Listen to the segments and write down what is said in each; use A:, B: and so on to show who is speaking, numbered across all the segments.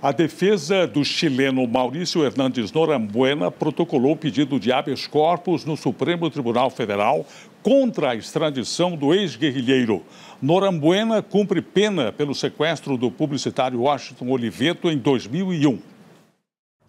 A: A defesa do chileno Maurício Hernandes Norambuena protocolou pedido de habeas corpus no Supremo Tribunal Federal contra a extradição do ex-guerrilheiro. Norambuena cumpre pena pelo sequestro do publicitário Washington Oliveto em 2001.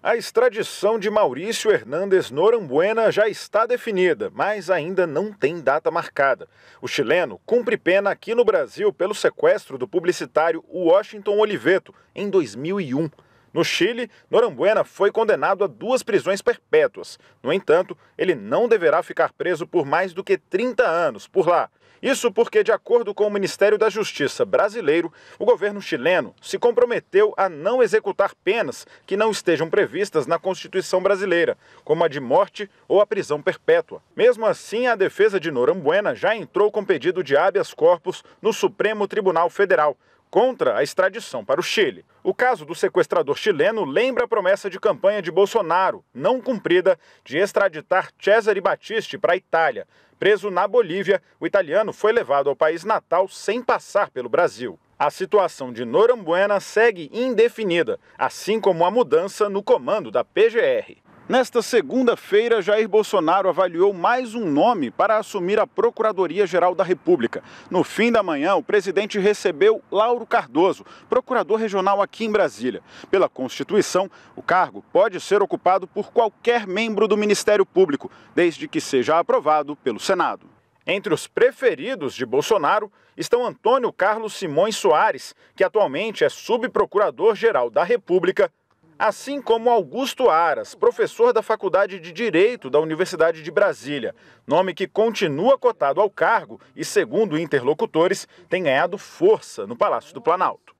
B: A extradição de Maurício Hernández Norambuena já está definida, mas ainda não tem data marcada. O chileno cumpre pena aqui no Brasil pelo sequestro do publicitário Washington Oliveto em 2001. No Chile, Norambuena foi condenado a duas prisões perpétuas. No entanto, ele não deverá ficar preso por mais do que 30 anos por lá. Isso porque, de acordo com o Ministério da Justiça brasileiro, o governo chileno se comprometeu a não executar penas que não estejam previstas na Constituição brasileira, como a de morte ou a prisão perpétua. Mesmo assim, a defesa de Norambuena já entrou com pedido de habeas corpus no Supremo Tribunal Federal, contra a extradição para o Chile. O caso do sequestrador chileno lembra a promessa de campanha de Bolsonaro, não cumprida, de extraditar Cesare Battisti para a Itália. Preso na Bolívia, o italiano foi levado ao país natal sem passar pelo Brasil. A situação de Norambuena segue indefinida, assim como a mudança no comando da PGR. Nesta segunda-feira, Jair Bolsonaro avaliou mais um nome para assumir a Procuradoria-Geral da República. No fim da manhã, o presidente recebeu Lauro Cardoso, procurador regional aqui em Brasília. Pela Constituição, o cargo pode ser ocupado por qualquer membro do Ministério Público, desde que seja aprovado pelo Senado. Entre os preferidos de Bolsonaro estão Antônio Carlos Simões Soares, que atualmente é subprocurador-geral da República assim como Augusto Aras, professor da Faculdade de Direito da Universidade de Brasília, nome que continua cotado ao cargo e, segundo interlocutores, tem ganhado força no Palácio do Planalto.